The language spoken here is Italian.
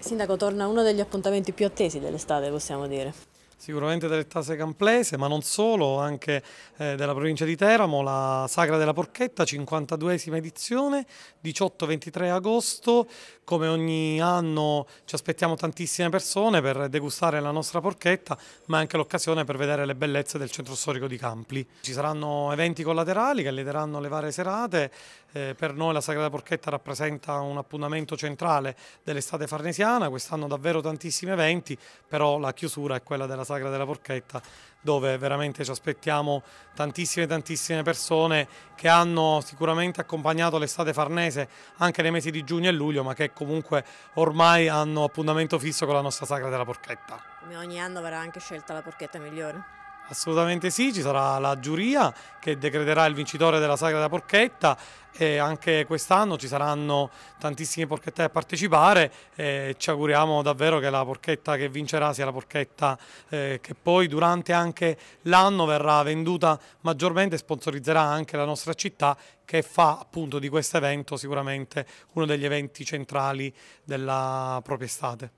Sindaco, torna uno degli appuntamenti più attesi dell'estate, possiamo dire. Sicuramente delle tase camplese, ma non solo, anche eh, della provincia di Teramo, la Sagra della Porchetta, 52esima edizione, 18-23 agosto. Come ogni anno ci aspettiamo tantissime persone per degustare la nostra porchetta, ma è anche l'occasione per vedere le bellezze del centro storico di Campli. Ci saranno eventi collaterali che allieteranno le varie serate. Eh, per noi la Sagra della Porchetta rappresenta un appuntamento centrale dell'estate farnesiana, quest'anno davvero tantissimi eventi, però la chiusura è quella della Sagra della Porchetta dove veramente ci aspettiamo tantissime tantissime persone che hanno sicuramente accompagnato l'estate farnese anche nei mesi di giugno e luglio ma che comunque ormai hanno appuntamento fisso con la nostra Sagra della Porchetta. come Ogni anno verrà anche scelta la porchetta migliore. Assolutamente sì, ci sarà la giuria che decreterà il vincitore della Sagra della Porchetta e anche quest'anno ci saranno tantissime porchette a partecipare e ci auguriamo davvero che la porchetta che vincerà sia la porchetta eh, che poi durante anche l'anno verrà venduta maggiormente e sponsorizzerà anche la nostra città che fa appunto di questo evento sicuramente uno degli eventi centrali della propria estate.